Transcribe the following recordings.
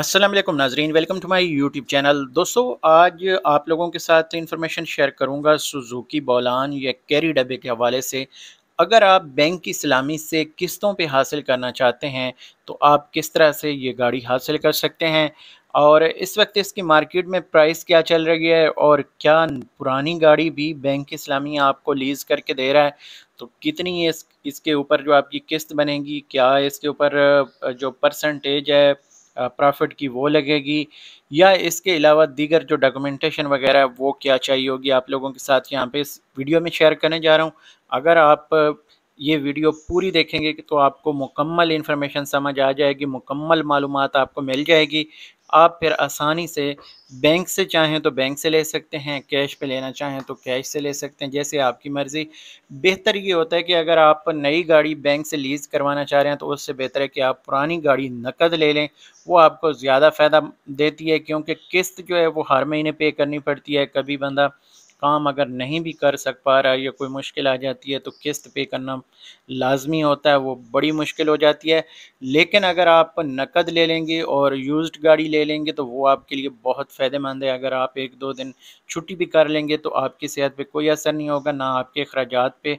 असलम नाजरीन welcome to my YouTube channel दोस्तों आज आप लोगों के साथ इन्फॉर्मेशन शेयर करूंगा सुजुकी बोलान या कैरी डब्बे के हवाले से अगर आप बैंक की सलामी से किस्तों पे हासिल करना चाहते हैं तो आप किस तरह से ये गाड़ी हासिल कर सकते हैं और इस वक्त इसकी मार्केट में प्राइस क्या चल रही है और क्या पुरानी गाड़ी भी बैंक की सलामी आपको लीज़ करके दे रहा है तो कितनी इस इसके ऊपर जो आपकी किस्त बनेगी क्या इसके ऊपर जो परसेंटेज है प्रॉफिट की वो लगेगी या इसके अलावा दीगर जो डॉक्यूमेंटेशन वगैरह वो क्या चाहिए होगी आप लोगों के साथ यहाँ पे इस वीडियो में शेयर करने जा रहा हूँ अगर आप ये वीडियो पूरी देखेंगे तो आपको मुकम्मल इन्फॉर्मेशन समझ आ जाएगी मुकम्मल मालूम आपको मिल जाएगी आप फिर आसानी से बैंक से चाहें तो बैंक से ले सकते हैं कैश पे लेना चाहें तो कैश से ले सकते हैं जैसे आपकी मर्ज़ी बेहतर ये होता है कि अगर आप नई गाड़ी बैंक से लीज़ करवाना चाह रहे हैं तो उससे बेहतर है कि आप पुरानी गाड़ी नकद ले लें वो आपको ज़्यादा फ़ायदा देती है क्योंकि किस्त जो है वो हर महीने पे करनी पड़ती है कभी बंदा काम अगर नहीं भी कर सक पा रहा है या कोई मुश्किल आ जाती है तो किस्त पे करना लाजमी होता है वो बड़ी मुश्किल हो जाती है लेकिन अगर आप नकद ले लेंगे और यूज्ड गाड़ी ले लेंगे तो वो आपके लिए बहुत फ़ायदेमंद है अगर आप एक दो दिन छुट्टी भी कर लेंगे तो आपकी सेहत पर कोई असर नहीं होगा ना आपके अखराज पे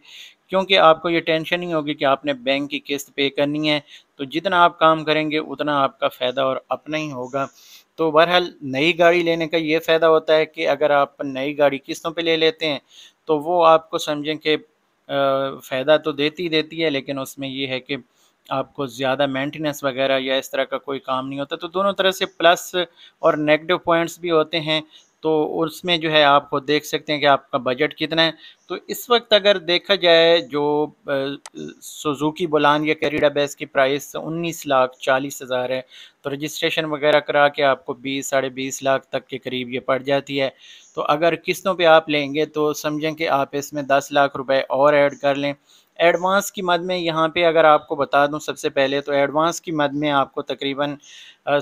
क्योंकि आपको ये टेंशन नहीं होगी कि आपने बैंक की किस्त पे करनी है तो जितना आप काम करेंगे उतना आपका फ़ायदा और अपना ही होगा तो बहरहाल नई गाड़ी लेने का ये फ़ायदा होता है कि अगर आप नई गाड़ी किस्तों पे ले लेते हैं तो वो आपको समझें कि फ़ायदा तो देती ही देती है लेकिन उसमें ये है कि आपको ज़्यादा मेंटेनेंस वगैरह या इस तरह का कोई काम नहीं होता तो दोनों तरह से प्लस और नेगेटिव पॉइंट्स भी होते हैं तो उसमें जो है आप खुद देख सकते हैं कि आपका बजट कितना है तो इस वक्त अगर देखा जाए जो सुजुकी बुलान या कैरिडा बेस की प्राइस उन्नीस लाख चालीस हज़ार है तो रजिस्ट्रेशन वगैरह करा के आपको बीस साढ़े बीस लाख तक के करीब ये पड़ जाती है तो अगर किस्तों पे आप लेंगे तो समझें कि आप इसमें दस लाख रुपए और ऐड कर लें एडवांस की मद में यहाँ पे अगर आपको बता दूँ सबसे पहले तो एडवांस की मद में आपको तकरीबन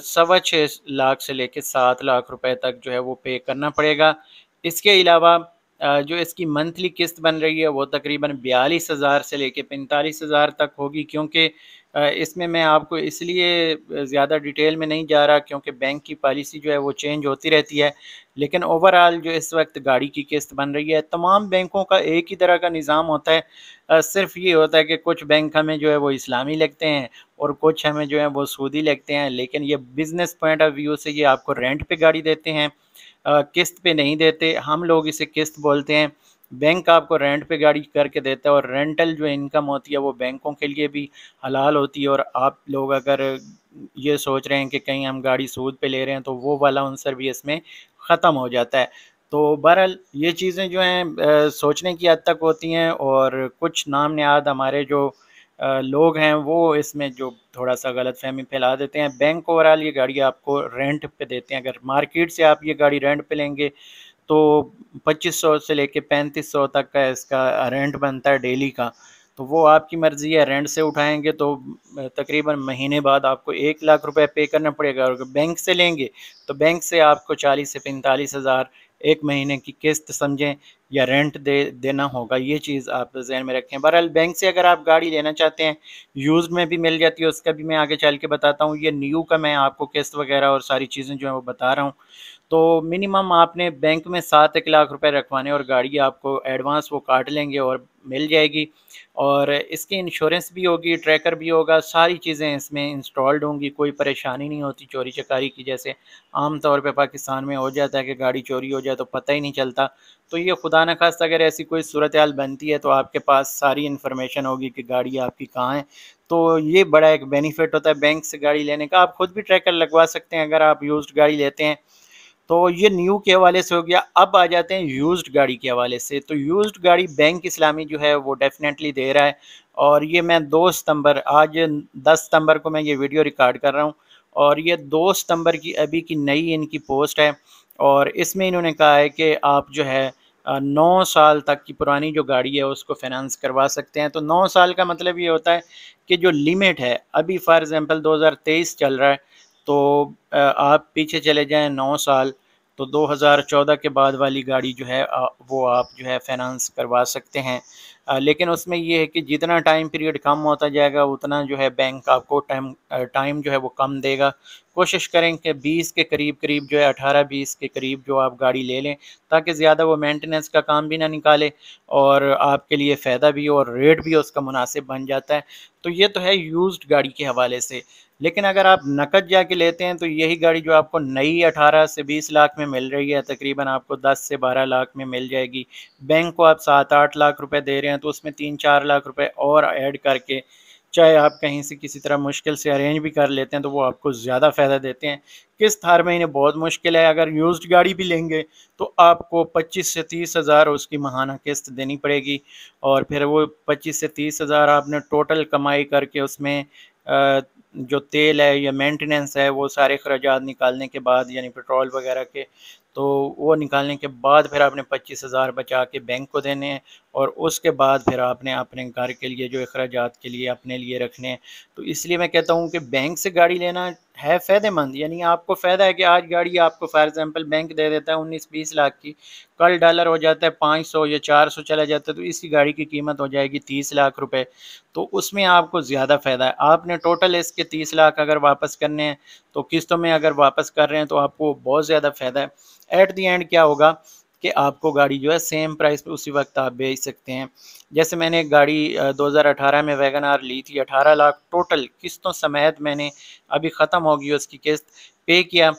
सवा छः लाख से लेकर सात लाख रुपए तक जो है वो पे करना पड़ेगा इसके अलावा जो इसकी मंथली किस्त बन रही है वो तकरीबन बयालीस हज़ार से लेके पैंतालीस हज़ार तक होगी क्योंकि इसमें मैं आपको इसलिए ज़्यादा डिटेल में नहीं जा रहा क्योंकि बैंक की पॉलिसी जो है वो चेंज होती रहती है लेकिन ओवरऑल जो इस वक्त गाड़ी की किस्त बन रही है तमाम बैंकों का एक ही तरह का निज़ाम होता है सिर्फ ये होता है कि कुछ बैंक हमें जो है वो इस्लामी लगते हैं और कुछ हमें जो है वो सूदी लगते हैं लेकिन ये बिज़नेस पॉइंट ऑफ व्यू से ये आपको रेंट पर गाड़ी देते हैं किस्त पर नहीं देते हम लोग इसे किस्त बोलते हैं बैंक आपको रेंट पे गाड़ी करके देता है और रेंटल जो इनकम होती है वो बैंकों के लिए भी हलाल होती है और आप लोग अगर ये सोच रहे हैं कि कहीं हम गाड़ी सूद पे ले रहे हैं तो वो वाला अंसर भी इसमें ख़त्म हो जाता है तो बहरहाल ये चीज़ें जो हैं सोचने की हद तक होती हैं और कुछ नाम नहाद हमारे जो लोग हैं वो इसमें जो थोड़ा सा गलत फहमी फैला देते हैं बैंक ओवरऑल ये गाड़ी आपको रेंट पे देते हैं अगर मार्केट से आप ये गाड़ी रेंट पे लेंगे तो 2500 से लेके 3500 तक का इसका रेंट बनता है डेली का तो वो आपकी मर्ज़ी है रेंट से उठाएंगे तो तकरीबन महीने बाद आपको एक लाख रुपए पे करना पड़ेगा और बैंक से लेंगे तो बैंक से आपको चालीस से पैंतालीस हज़ार एक महीने की किस्त समझें या रेंट दे देना होगा ये चीज़ आप जहन में रखें बहरहाल बैंक से अगर आप गाड़ी लेना चाहते हैं यूज़ में भी मिल जाती है उसका भी मैं आगे चल के बताता हूँ ये न्यू का मैं आपको किस्त वगैरह और सारी चीज़ें जो है वो बता रहा हूँ तो मिनिमम आपने बैंक में सात एक लाख रुपए रखवाने और गाड़ी आपको एडवांस वो काट लेंगे और मिल जाएगी और इसकी इंश्योरेंस भी होगी ट्रैकर भी होगा सारी चीज़ें इसमें इंस्टॉल्ड होंगी कोई परेशानी नहीं होती चोरी चकारी की जैसे आम तौर पे पाकिस्तान में हो जाता है कि गाड़ी चोरी हो जाए तो पता ही नहीं चलता तो ये खुदा न खास अगर ऐसी कोई सूरत हाल बनती है तो आपके पास सारी इन्फॉर्मेशन होगी कि गाड़ी आपकी कहाँ है तो ये बड़ा एक बेनिफिट होता है बैंक से गाड़ी लेने का आप खुद भी ट्रैकर लगवा सकते हैं अगर आप यूज गाड़ी लेते हैं तो ये न्यू के हवाले से हो गया अब आ जाते हैं यूज्ड गाड़ी के हवाले से तो यूज्ड गाड़ी बैंक इस्लामी जो है वो डेफिनेटली दे रहा है और ये मैं दो सितंबर आज दस सितंबर को मैं ये वीडियो रिकॉर्ड कर रहा हूँ और ये दो सितंबर की अभी की नई इनकी पोस्ट है और इसमें इन्होंने कहा है कि आप जो है नौ साल तक की पुरानी जो गाड़ी है उसको फाइनेंस करवा सकते हैं तो नौ साल का मतलब ये होता है कि जो लिमिट है अभी फॉर एग्ज़ाम्पल 2023 चल रहा है तो आप पीछे चले जाएं नौ साल तो 2014 के बाद वाली गाड़ी जो है वो आप जो है फाइनेंस करवा सकते हैं लेकिन उसमें ये है कि जितना टाइम पीरियड कम होता जाएगा उतना जो है बैंक आपको टाइम टाइम जो है वो कम देगा कोशिश करें कि बीस के करीब करीब जो है अठारह बीस के करीब जो आप गाड़ी ले लें ताकि ज़्यादा वो मेंटेनेंस का काम भी ना निकाले और आपके लिए फ़ायदा भी हो और रेट भी उसका मुनासिब बन जाता है तो ये तो है यूज्ड गाड़ी के हवाले से लेकिन अगर आप नकद जाके लेते हैं तो यही गाड़ी जो आपको नई 18 से 20 लाख में मिल रही है तकरीबन आपको 10 से 12 लाख में मिल जाएगी बैंक को आप सात आठ लाख रुपए दे रहे हैं तो उसमें तीन चार लाख रुपए और ऐड करके चाहे आप कहीं से किसी तरह मुश्किल से अरेंज भी कर लेते हैं तो वो आपको ज़्यादा फ़ायदा देते हैं थार में इन्हें बहुत मुश्किल है अगर यूज्ड गाड़ी भी लेंगे तो आपको 25 से तीस हज़ार उसकी महाना किस्त देनी पड़ेगी और फिर वो 25 से तीस हज़ार आपने टोटल कमाई करके उसमें जो तेल है या मेंटेनेंस है वो सारे अखराज निकालने के बाद यानी पेट्रोल वगैरह के तो वो निकालने के बाद फिर आपने पच्चीस हज़ार बचा के बैंक को देने हैं और उसके बाद फिर आपने अपने घर के लिए जो अखराज के लिए अपने लिए रखने हैं तो इसलिए मैं कहता हूँ कि बैंक से गाड़ी लेना है फ़ायदेमंद यानी आपको फ़ायदा है कि आज गाड़ी आपको फॉर एग्ज़ाम्पल बैंक दे देता है उन्नीस बीस लाख की कल डॉलर हो जाता है पाँच सौ या चार सौ चला जाता है तो इसकी गाड़ी की कीमत हो जाएगी तीस लाख रुपए तो उसमें आपको ज़्यादा फ़ायदा है आपने टोटल इसके तीस लाख अगर वापस करने हैं तो किस्तों में अगर वापस कर रहे हैं तो आपको बहुत ज़्यादा फ़ायदा है एट दी एंड क्या होगा कि आपको गाड़ी जो है सेम प्राइस पे उसी वक्त आप बेच सकते हैं जैसे मैंने एक गाड़ी 2018 में वैगन आर ली थी 18 लाख टोटल किस्तों समेत मैंने अभी ख़त्म होगी उसकी किस्त पे किया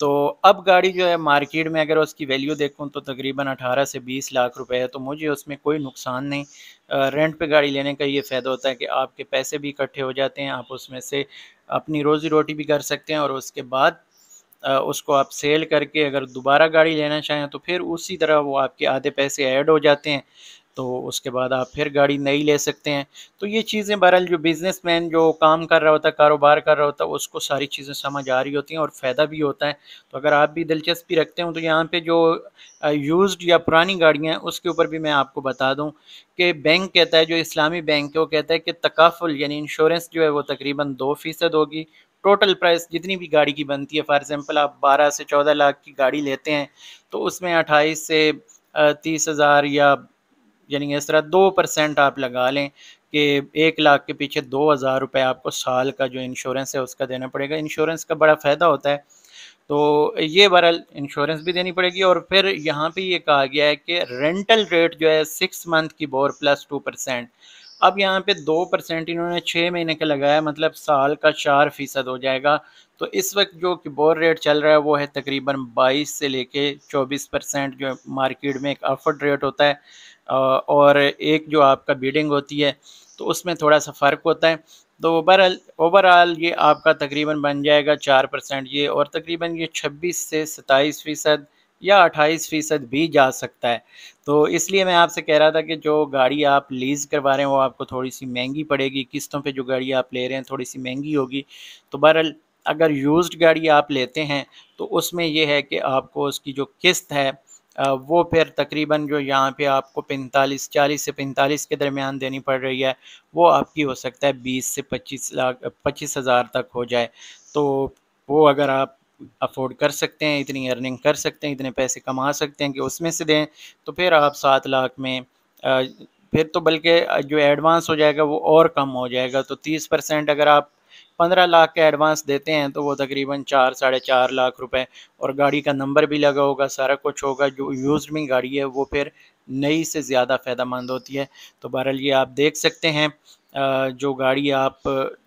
तो अब गाड़ी जो है मार्केट में अगर उसकी वैल्यू देखूँ तो तकरीबन 18 से 20 लाख रुपए है तो मुझे उसमें कोई नुकसान नहीं रेंट पे गाड़ी लेने का ये फ़ायदा होता है कि आपके पैसे भी इकट्ठे हो जाते हैं आप उसमें से अपनी रोज़ी रोटी भी कर सकते हैं और उसके बाद उसको आप सेल करके अगर दोबारा गाड़ी लेना चाहें तो फिर उसी तरह वो आपके आधे पैसे ऐड हो जाते हैं तो उसके बाद आप फिर गाड़ी नई ले सकते हैं तो ये चीज़ें बहरहाल जो बिज़नेसमैन जो काम कर रहा होता है कारोबार कर रहा होता है उसको सारी चीज़ें समझ आ रही होती हैं और फ़ायदा भी होता है तो अगर आप भी दिलचस्पी रखते हो तो यहाँ पे जो यूज्ड या पुरानी गाड़ियाँ हैं उसके ऊपर भी मैं आपको बता दूँ कि बैंक कहता है जो इस्लामी बैंक है वो कहता है कि तकाफुल यानी इंश्योरेंस जो है वो तकरीबन दो फ़ीसद होगी टोटल प्राइस जितनी भी गाड़ी की बनती है फॉर एग्जांपल आप 12 से 14 लाख की गाड़ी लेते हैं तो उसमें 28 से तीस हज़ार या यानी इस तरह दो परसेंट आप लगा लें कि एक लाख के पीछे दो हज़ार रुपये आपको साल का जो इंश्योरेंस है उसका देना पड़ेगा इंश्योरेंस का बड़ा फ़ायदा होता है तो ये बहरहाल इंश्योरेंस भी देनी पड़ेगी और फिर यहाँ पे ये कहा गया है कि रेंटल रेट जो है सिक्स मंथ की बोर प्लस टू परसेंट अब यहाँ पे दो परसेंट इन्होंने छः महीने का लगाया मतलब साल का चार फीसद हो जाएगा तो इस वक्त जो कि बोर रेट चल रहा है वो है तकरीबन बाईस से लेके चौबीस परसेंट जो मार्केट में एक अफर्ड रेट होता है और एक जो आपका बीडिंग होती है तो उसमें थोड़ा सा फ़र्क होता है तो ओवरऑल ओवरऑल ये आपका तकरीबन बन जाएगा चार परसेंट ये और तकरीबन ये छब्बीस से सत्ताईस फ़ीसद या अट्ठाईस फ़ीसद भी जा सकता है तो इसलिए मैं आपसे कह रहा था कि जो गाड़ी आप लीज़ करवा रहे हैं वो आपको थोड़ी सी महंगी पड़ेगी किस्तों पे जो गाड़ी आप ले रहे हैं थोड़ी सी महंगी होगी तो बहरहाल अगर यूज्ड गाड़ी आप लेते हैं तो उसमें यह है कि आपको उसकी जो किस्त है वो फिर तकरीबन जो यहाँ पे आपको 45 40 से 45 के दरमियान देनी पड़ रही है वो आपकी हो सकता है 20 से 25 लाख पच्चीस हज़ार तक हो जाए तो वो अगर आप अफोर्ड कर सकते हैं इतनी अर्निंग कर सकते हैं इतने पैसे कमा सकते हैं कि उसमें से दें तो फिर आप सात लाख में आ, फिर तो बल्कि जो एडवांस हो जाएगा वो और कम हो जाएगा तो तीस परसेंट अगर आप पंद्रह लाख का एडवांस देते हैं तो वो तकरीबन चार साढ़े चार लाख रुपए और गाड़ी का नंबर भी लगा होगा सारा कुछ होगा जो यूज्ड में गाड़ी है वो फिर नई से ज़्यादा फ़ायदा मंद होती है तो बहरहाल ये आप देख सकते हैं जो गाड़ी आप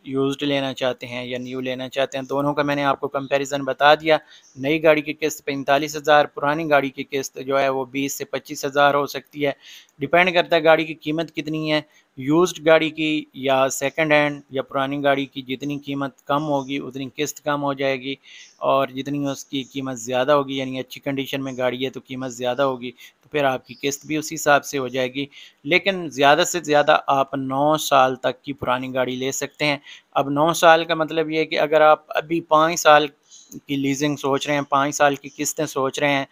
यूज्ड लेना चाहते हैं या न्यू लेना चाहते हैं दोनों का मैंने आपको कंपैरिजन बता दिया नई गाड़ी की किस्त पैंतालीस हज़ार पुरानी गाड़ी की किस्त जो है वो बीस से पच्चीस हज़ार हो सकती है डिपेंड करता है गाड़ी की कीमत कितनी है यूज्ड गाड़ी की या सेकंड हैंड या पुरानी गाड़ी की जितनी कीमत कम होगी उतनी किस्त कम हो जाएगी और जितनी उसकी कीमत ज़्यादा होगी यानी अच्छी कंडीशन में गाड़ी है तो कीमत ज़्यादा होगी तो फिर आपकी किस्त भी उसी हिसाब से हो जाएगी लेकिन ज़्यादा से ज़्यादा आप नौ साल तक की पुरानी गाड़ी ले सकते हैं अब नौ साल का मतलब ये है कि अगर आप अभी पाँच साल की लीजिंग सोच रहे हैं पाँच साल की किस्तें सोच रहे हैं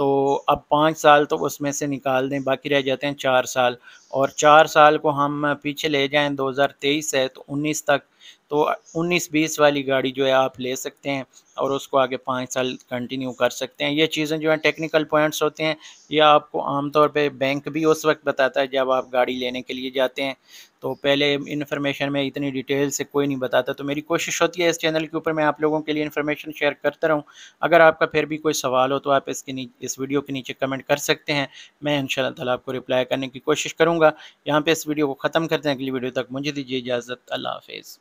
तो अब पाँच साल तो उसमें से निकाल दें बाकी रह जाते हैं चार साल और चार साल को हम पीछे ले जाएं 2023 से तो 19 तक तो 19-20 वाली गाड़ी जो है आप ले सकते हैं और उसको आगे पाँच साल कंटिन्यू कर सकते हैं ये चीज़ें जो हैं टेक्निकल पॉइंट्स होते हैं ये आपको आमतौर पे बैंक भी उस वक्त बताता है जब आप गाड़ी लेने के लिए जाते हैं तो पहले इन्फॉर्मेशन में इतनी डिटेल से कोई नहीं बताता तो मेरी कोशिश होती है इस चैनल के ऊपर मैं आप लोगों के लिए इन्फॉर्मेशन शेयर करता रहूँ अगर आपका फिर भी कोई सवाल हो तो आप इसके इस वीडियो के नीचे कमेंट कर सकते हैं मैं इन ताला आपको रिप्लाई करने की कोशिश करूँगा यहाँ पर इस वीडियो को ख़त्म करते हैं अगली वीडियो तक मुझे दीजिए इजाज़त अल्लाह हाफिज़